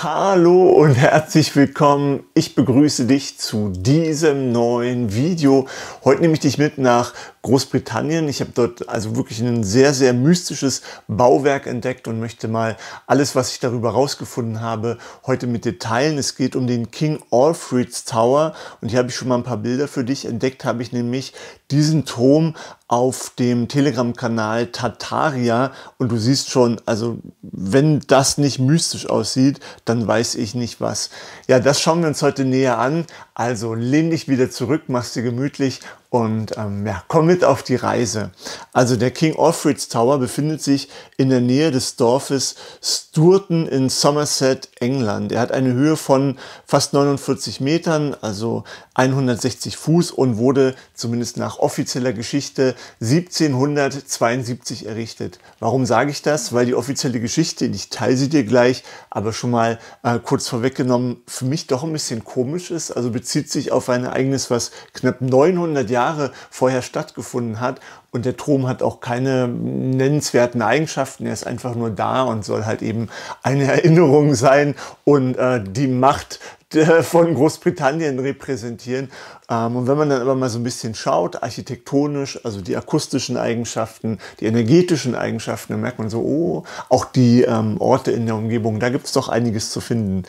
Hallo und herzlich willkommen. Ich begrüße dich zu diesem neuen Video. Heute nehme ich dich mit nach Großbritannien. Ich habe dort also wirklich ein sehr, sehr mystisches Bauwerk entdeckt und möchte mal alles, was ich darüber herausgefunden habe, heute mit dir teilen. Es geht um den King Alfred's Tower und hier habe ich schon mal ein paar Bilder für dich entdeckt, habe ich nämlich diesen Turm auf dem Telegram-Kanal Tataria und du siehst schon, also wenn das nicht mystisch aussieht, dann weiß ich nicht was. Ja, das schauen wir uns heute näher an. Also lehn dich wieder zurück, machst dir gemütlich und ähm, ja, komm mit auf die Reise. Also der King Alfred's Tower befindet sich in der Nähe des Dorfes Sturton in Somerset, England. Er hat eine Höhe von fast 49 Metern, also 160 Fuß und wurde zumindest nach offizieller Geschichte 1772 errichtet. Warum sage ich das? Weil die offizielle Geschichte, ich teile sie dir gleich, aber schon mal äh, kurz vorweggenommen, für mich doch ein bisschen komisch ist. Also bezieht sich auf ein Ereignis, was knapp 900 Jahre Jahre vorher stattgefunden hat. Und der Turm hat auch keine nennenswerten Eigenschaften. Er ist einfach nur da und soll halt eben eine Erinnerung sein und äh, die Macht äh, von Großbritannien repräsentieren. Ähm, und wenn man dann aber mal so ein bisschen schaut, architektonisch, also die akustischen Eigenschaften, die energetischen Eigenschaften, dann merkt man so, oh, auch die ähm, Orte in der Umgebung, da gibt es doch einiges zu finden.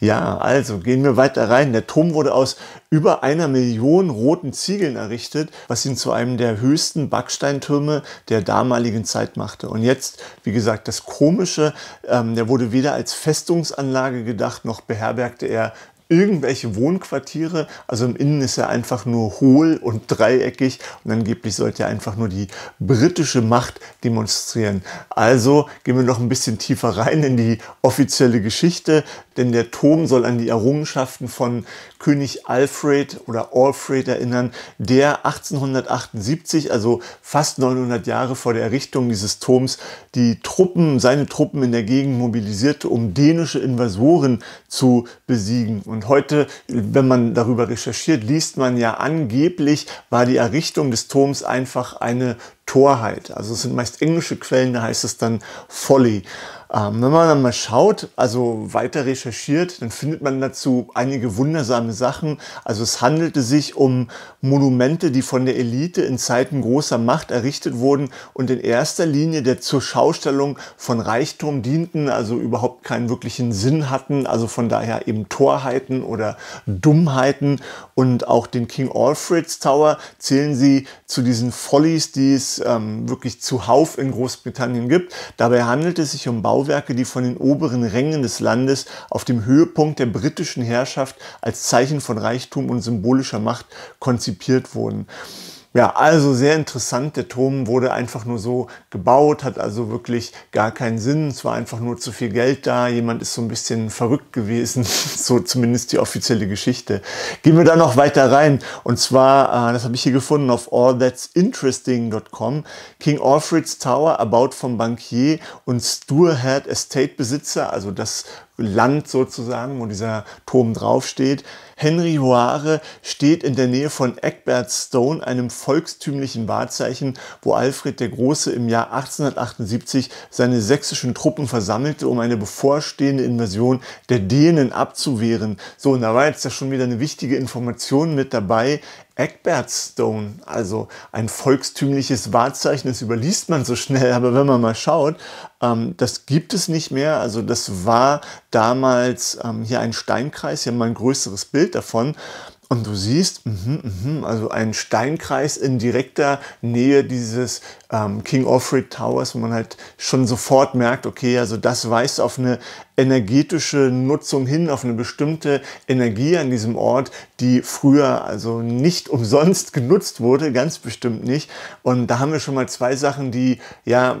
Ja, also gehen wir weiter rein. Der Turm wurde aus über einer Million roten Ziegeln errichtet, was ihn zu einem der höchsten Backsteintürme der damaligen Zeit machte. Und jetzt, wie gesagt, das Komische, ähm, der wurde weder als Festungsanlage gedacht, noch beherbergte er irgendwelche Wohnquartiere. Also im Innen ist er einfach nur hohl und dreieckig und angeblich sollte er einfach nur die britische Macht demonstrieren. Also gehen wir noch ein bisschen tiefer rein in die offizielle Geschichte, denn der Turm soll an die Errungenschaften von König Alfred oder Alfred erinnern, der 1878, also fast 900 Jahre vor der Errichtung dieses Turms, die Truppen, seine Truppen in der Gegend mobilisierte, um dänische Invasoren zu besiegen. Und heute, wenn man darüber recherchiert, liest man ja angeblich, war die Errichtung des Turms einfach eine Torheit. Halt. Also es sind meist englische Quellen, da heißt es dann Folly. Ähm, wenn man dann mal schaut, also weiter recherchiert, dann findet man dazu einige wundersame Sachen. Also es handelte sich um Monumente, die von der Elite in Zeiten großer Macht errichtet wurden und in erster Linie der zur Schaustellung von Reichtum dienten, also überhaupt keinen wirklichen Sinn hatten. Also von daher eben Torheiten oder Dummheiten. Und auch den King Alfred's Tower zählen sie zu diesen Follies, die es es ähm, wirklich zuhauf in Großbritannien gibt. Dabei handelt es sich um Bauwerke, die von den oberen Rängen des Landes auf dem Höhepunkt der britischen Herrschaft als Zeichen von Reichtum und symbolischer Macht konzipiert wurden. Ja, also sehr interessant. Der Turm wurde einfach nur so gebaut, hat also wirklich gar keinen Sinn. Es war einfach nur zu viel Geld da. Jemand ist so ein bisschen verrückt gewesen. so zumindest die offizielle Geschichte. Gehen wir da noch weiter rein. Und zwar, äh, das habe ich hier gefunden auf allthat'sinteresting.com. King Alfred's Tower, erbaut vom Bankier und Sturhead Estate Besitzer. Also das Land sozusagen, wo dieser Turm draufsteht. Henry Hoare steht in der Nähe von Stone, einem volkstümlichen Wahrzeichen, wo Alfred der Große im Jahr 1878 seine sächsischen Truppen versammelte, um eine bevorstehende Invasion der Dänen abzuwehren. So, und da war jetzt ja schon wieder eine wichtige Information mit dabei. Stone, also ein volkstümliches Wahrzeichen, das überliest man so schnell, aber wenn man mal schaut, ähm, das gibt es nicht mehr. Also das war damals ähm, hier ein Steinkreis, hier haben wir ein größeres Bild davon. Und du siehst, mh, mh, also ein Steinkreis in direkter Nähe dieses ähm, King Alfred Towers, wo man halt schon sofort merkt, okay, also das weist auf eine energetische Nutzung hin, auf eine bestimmte Energie an diesem Ort, die früher also nicht umsonst genutzt wurde, ganz bestimmt nicht. Und da haben wir schon mal zwei Sachen, die ja,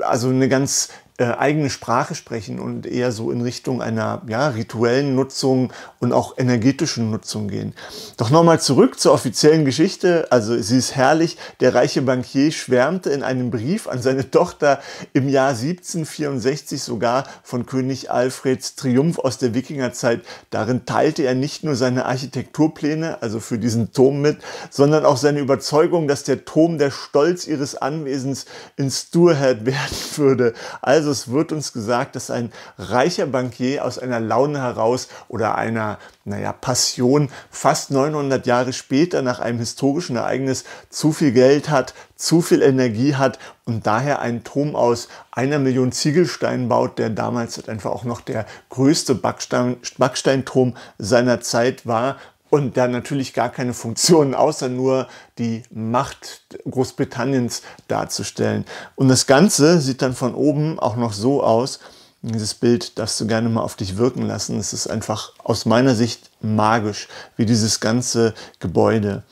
also eine ganz äh, eigene Sprache sprechen und eher so in Richtung einer ja, rituellen Nutzung und auch energetischen Nutzung gehen. Doch nochmal zurück zur offiziellen Geschichte. Also sie ist herrlich. Der reiche Bankier schwärmte in einem Brief an seine Tochter im Jahr 1764 sogar von König Alfreds Triumph aus der Wikingerzeit. Darin teilte er nicht nur seine Architekturpläne, also für diesen Turm mit, sondern auch seine Überzeugung, dass der Turm der Stolz ihres Anwesens in Sturhead werden würde. Also also es wird uns gesagt, dass ein reicher Bankier aus einer Laune heraus oder einer, naja, Passion fast 900 Jahre später nach einem historischen Ereignis zu viel Geld hat, zu viel Energie hat und daher einen Turm aus einer Million Ziegelsteinen baut, der damals einfach auch noch der größte Backstein, Backsteinturm seiner Zeit war und da natürlich gar keine Funktionen, außer nur die Macht Großbritanniens darzustellen. Und das Ganze sieht dann von oben auch noch so aus. Dieses Bild darfst du gerne mal auf dich wirken lassen. Es ist einfach aus meiner Sicht magisch, wie dieses ganze Gebäude.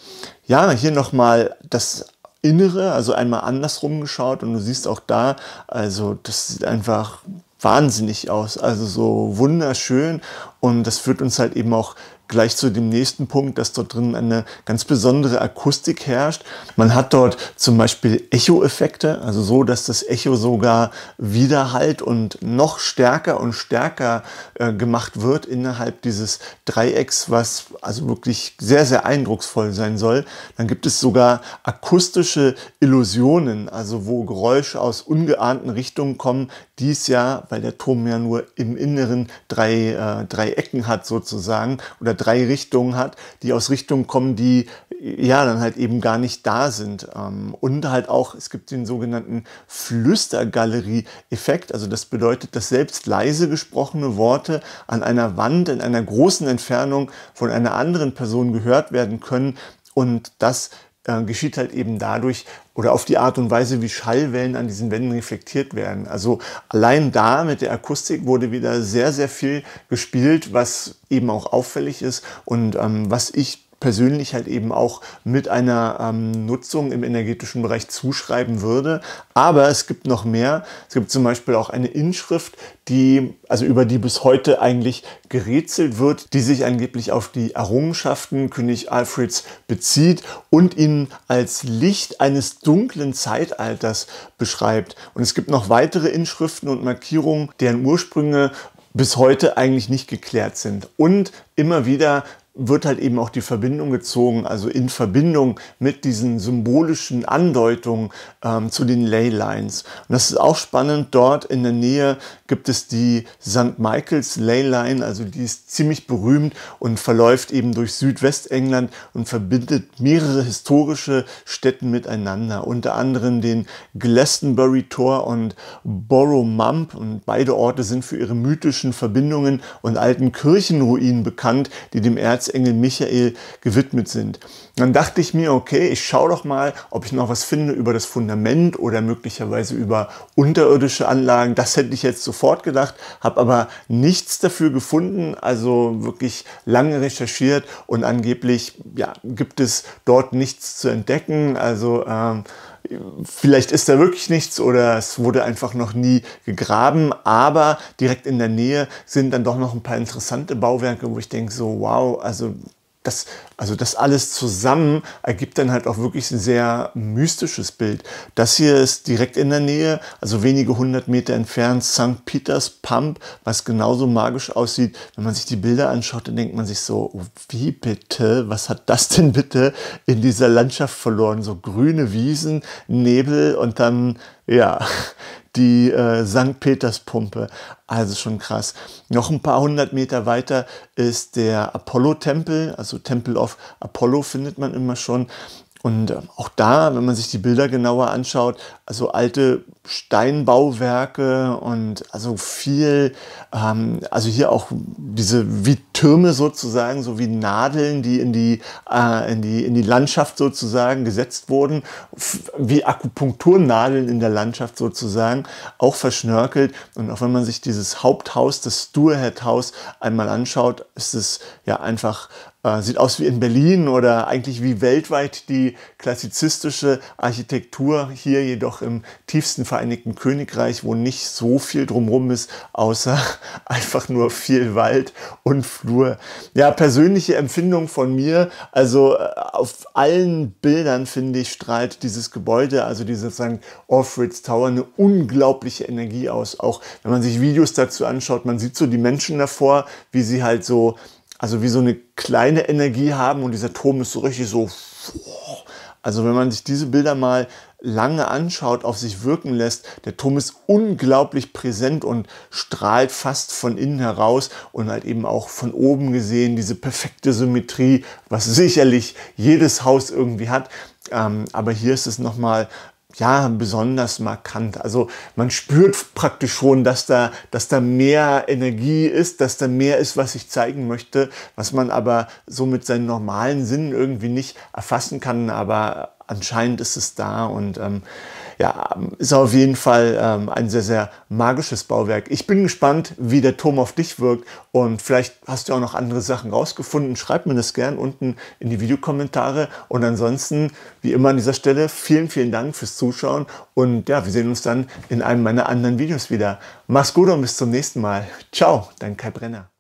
Ja, hier nochmal das Innere, also einmal andersrum geschaut und du siehst auch da, also das sieht einfach wahnsinnig aus, also so wunderschön und das führt uns halt eben auch gleich zu dem nächsten Punkt, dass dort drin eine ganz besondere Akustik herrscht. Man hat dort zum Beispiel Echo-Effekte, also so, dass das Echo sogar widerhallt und noch stärker und stärker äh, gemacht wird innerhalb dieses Dreiecks, was also wirklich sehr, sehr eindrucksvoll sein soll. Dann gibt es sogar akustische Illusionen, also wo Geräusche aus ungeahnten Richtungen kommen, dies ja, weil der Turm ja nur im inneren drei, äh, drei Ecken hat sozusagen oder drei Richtungen hat, die aus Richtungen kommen, die ja dann halt eben gar nicht da sind. Ähm, und halt auch, es gibt den sogenannten Flüstergalerie-Effekt. Also das bedeutet, dass selbst leise gesprochene Worte an einer Wand in einer großen Entfernung von einer anderen Person gehört werden können. Und das äh, geschieht halt eben dadurch oder auf die Art und Weise, wie Schallwellen an diesen Wänden reflektiert werden. Also allein da mit der Akustik wurde wieder sehr, sehr viel gespielt, was eben auch auffällig ist und ähm, was ich persönlich halt eben auch mit einer ähm, Nutzung im energetischen Bereich zuschreiben würde. Aber es gibt noch mehr. Es gibt zum Beispiel auch eine Inschrift, die, also über die bis heute eigentlich gerätselt wird, die sich angeblich auf die Errungenschaften König Alfreds bezieht und ihn als Licht eines dunklen Zeitalters beschreibt. Und es gibt noch weitere Inschriften und Markierungen, deren Ursprünge bis heute eigentlich nicht geklärt sind. Und immer wieder wird halt eben auch die Verbindung gezogen, also in Verbindung mit diesen symbolischen Andeutungen ähm, zu den Leylines. Und das ist auch spannend, dort in der Nähe gibt es die St. Michaels Leyline, also die ist ziemlich berühmt und verläuft eben durch Südwestengland und verbindet mehrere historische Städten miteinander, unter anderem den Glastonbury Tor und Borough Mump. und beide Orte sind für ihre mythischen Verbindungen und alten Kirchenruinen bekannt, die dem Erz Erzengel Michael gewidmet sind. Dann dachte ich mir, okay, ich schaue doch mal, ob ich noch was finde über das Fundament oder möglicherweise über unterirdische Anlagen. Das hätte ich jetzt sofort gedacht, habe aber nichts dafür gefunden, also wirklich lange recherchiert und angeblich ja, gibt es dort nichts zu entdecken. Also ähm, Vielleicht ist da wirklich nichts oder es wurde einfach noch nie gegraben, aber direkt in der Nähe sind dann doch noch ein paar interessante Bauwerke, wo ich denke so, wow, also das, also das alles zusammen ergibt dann halt auch wirklich ein sehr mystisches Bild. Das hier ist direkt in der Nähe, also wenige hundert Meter entfernt, St. Peters Pump, was genauso magisch aussieht. Wenn man sich die Bilder anschaut, dann denkt man sich so, oh, wie bitte, was hat das denn bitte in dieser Landschaft verloren? So grüne Wiesen, Nebel und dann ja, die äh, St. Peters-Pumpe. Also schon krass. Noch ein paar hundert Meter weiter ist der Apollo-Tempel, also Tempel of Apollo findet man immer schon. Und ähm, auch da, wenn man sich die Bilder genauer anschaut, also alte Steinbauwerke und also viel, ähm, also hier auch diese wie Türme sozusagen, so wie Nadeln, die in die, äh, in die, in die Landschaft sozusagen gesetzt wurden, wie Akupunkturnadeln in der Landschaft sozusagen, auch verschnörkelt. Und auch wenn man sich dieses Haupthaus, das Stuarhead House einmal anschaut, ist es ja einfach äh, sieht aus wie in Berlin oder eigentlich wie weltweit die klassizistische Architektur hier jedoch im tiefsten Vereinigten Königreich, wo nicht so viel drumrum ist, außer einfach nur viel Wald und Flur. Ja, persönliche Empfindung von mir, also äh, auf allen Bildern finde ich strahlt dieses Gebäude, also diese St. Alfred's Tower, eine unglaubliche Energie aus. Auch wenn man sich Videos dazu anschaut, man sieht so die Menschen davor, wie sie halt so also wie so eine kleine Energie haben und dieser Turm ist so richtig so. Also wenn man sich diese Bilder mal lange anschaut, auf sich wirken lässt, der Turm ist unglaublich präsent und strahlt fast von innen heraus und halt eben auch von oben gesehen diese perfekte Symmetrie, was sicherlich jedes Haus irgendwie hat. Ähm, aber hier ist es nochmal ja, besonders markant. Also man spürt praktisch schon, dass da, dass da mehr Energie ist, dass da mehr ist, was ich zeigen möchte, was man aber so mit seinen normalen Sinnen irgendwie nicht erfassen kann. Aber anscheinend ist es da und ähm, ja, ist auf jeden Fall ähm, ein sehr, sehr magisches Bauwerk. Ich bin gespannt, wie der Turm auf dich wirkt und vielleicht hast du auch noch andere Sachen rausgefunden. Schreib mir das gern unten in die Videokommentare und ansonsten, wie immer an dieser Stelle, vielen, vielen Dank fürs Zuschauen und ja, wir sehen uns dann in einem meiner anderen Videos wieder. Mach's gut und bis zum nächsten Mal. Ciao, dein Kai Brenner.